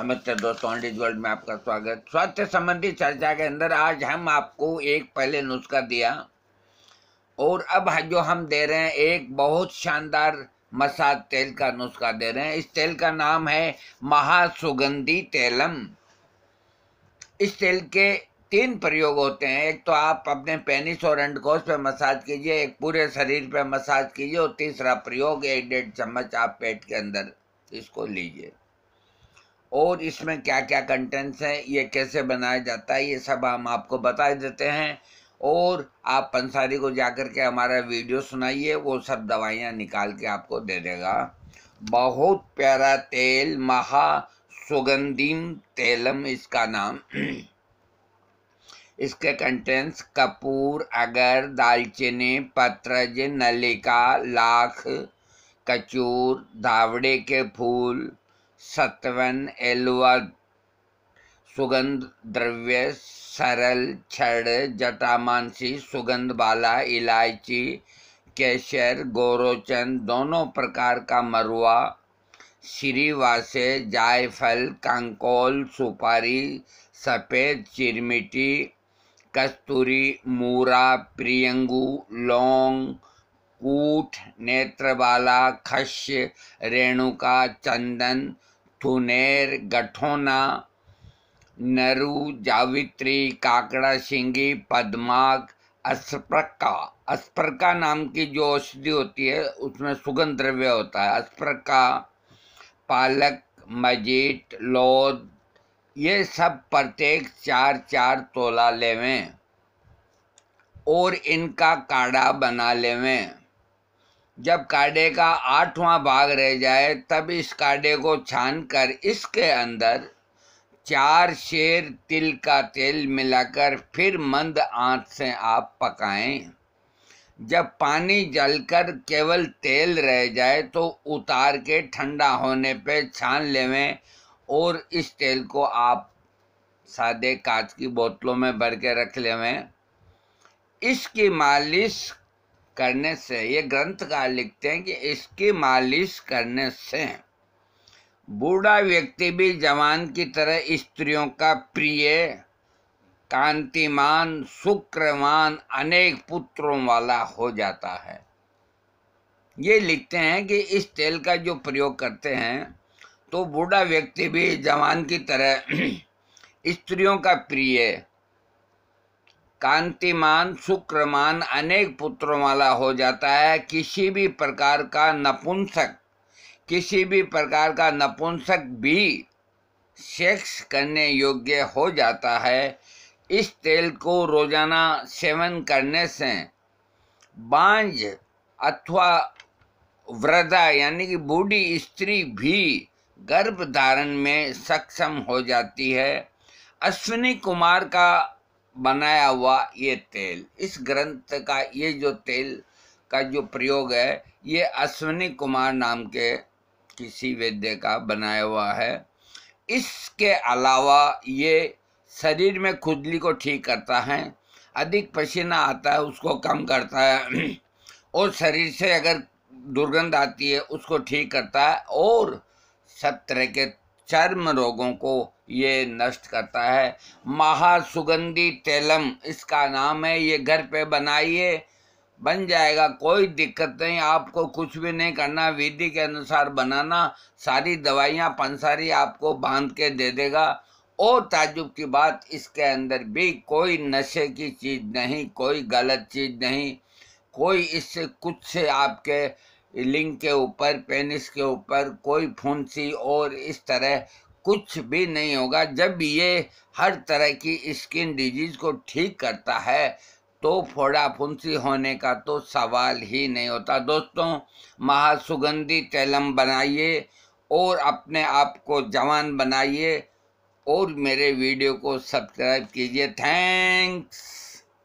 नमस्ते दोस्तों हंडीज वर्ल्ड में आपका स्वागत स्वास्थ्य संबंधी चर्चा के अंदर आज हम आपको एक पहले नुस्खा दिया और अब जो हम दे रहे हैं एक बहुत शानदार मसाज तेल का नुस्खा दे रहे हैं इस तेल का नाम है महासुगंधी तेलम इस तेल के तीन प्रयोग होते हैं एक तो आप अपने पेनिस और एंडकोस पे मसाज कीजिए एक पूरे शरीर पे मसाज कीजिए और तीसरा प्रयोग एक डेढ़ चम्मच आप पेट के अंदर इसको लीजिए और इसमें क्या क्या कंटेंट्स हैं ये कैसे बनाया जाता है ये सब हम आपको बता देते हैं और आप पंसारी को जा के हमारा वीडियो सुनाइए वो सब दवाइयाँ निकाल के आपको दे देगा बहुत प्यारा तेल महा सुगंधिम तेलम इसका नाम इसके कंटेंट्स कपूर अगर दालचीनी पत्रज नलिका लाख कचूर धावड़े के फूल सत्वन एलुआ सुगंध द्रव्य सरल छड़ जटामानसी सुगंध बाला इलायची कैशर गोरोचन दोनों प्रकार का मरुआ श्रीवासे जायफल कंकोल सुपारी सफ़ेद चिरमिटी कस्तूरी मूरा प्रियंगू लौंग कूट नेत्रबाला खश्य रेणुका चंदन थुनेर गठोना नरू जावित्री काकड़ा शिंगी पदमाग अस्प्रका अस्प्रका नाम की जो औषधि होती है उसमें सुगंध द्रव्य होता है अस्प्रका पालक मजीट लौद ये सब प्रत्येक चार चार तोला लेवें और इनका काढ़ा बना लेवें जब काडे का आठवां भाग रह जाए तब इस काडे को छानकर इसके अंदर चार शेर तिल का तेल मिलाकर फिर मंद आंच से आप पकाएं जब पानी जलकर केवल तेल रह जाए तो उतार के ठंडा होने पे छान लेवें और इस तेल को आप सादे कांच की बोतलों में भर के रख लेवें इसकी मालिश करने से ये ग्रंथकार लिखते हैं कि इसकी मालिश करने से बूढ़ा व्यक्ति भी जवान की तरह स्त्रियों का प्रिय कांतिमान शुक्रवान अनेक पुत्रों वाला हो जाता है ये लिखते हैं कि इस तेल का जो प्रयोग करते हैं तो बूढ़ा व्यक्ति भी जवान की तरह स्त्रियों का प्रिय कांतिमान शुक्रमान अनेक पुत्रों वाला हो जाता है किसी भी प्रकार का नपुंसक किसी भी प्रकार का नपुंसक भी सेक्स करने योग्य हो जाता है इस तेल को रोजाना सेवन करने से बांझ अथवा वृद्धा यानी कि बूढ़ी स्त्री भी गर्भ धारण में सक्षम हो जाती है अश्विनी कुमार का बनाया हुआ ये तेल इस ग्रंथ का ये जो तेल का जो प्रयोग है ये अश्विनी कुमार नाम के किसी वैद्य का बनाया हुआ है इसके अलावा ये शरीर में खुजली को ठीक करता है अधिक पसीना आता है उसको कम करता है और शरीर से अगर दुर्गंध आती है उसको ठीक करता है और सब तरह के चर्म रोगों को ये नष्ट करता है महासुगंधी तेलम इसका नाम है ये घर पे बनाइए बन जाएगा कोई दिक्कत नहीं आपको कुछ भी नहीं करना विधि के अनुसार बनाना सारी दवाइयाँ पंसारी आपको बांध के दे देगा और ताजुब की बात इसके अंदर भी कोई नशे की चीज़ नहीं कोई गलत चीज़ नहीं कोई इससे कुछ से आपके लिंग के ऊपर पेनिस के ऊपर कोई फुंसी और इस तरह कुछ भी नहीं होगा जब ये हर तरह की स्किन डिजीज को ठीक करता है तो फोड़ा फुंसी होने का तो सवाल ही नहीं होता दोस्तों महासुगंधी तैलम बनाइए और अपने आप को जवान बनाइए और मेरे वीडियो को सब्सक्राइब कीजिए थैंक्स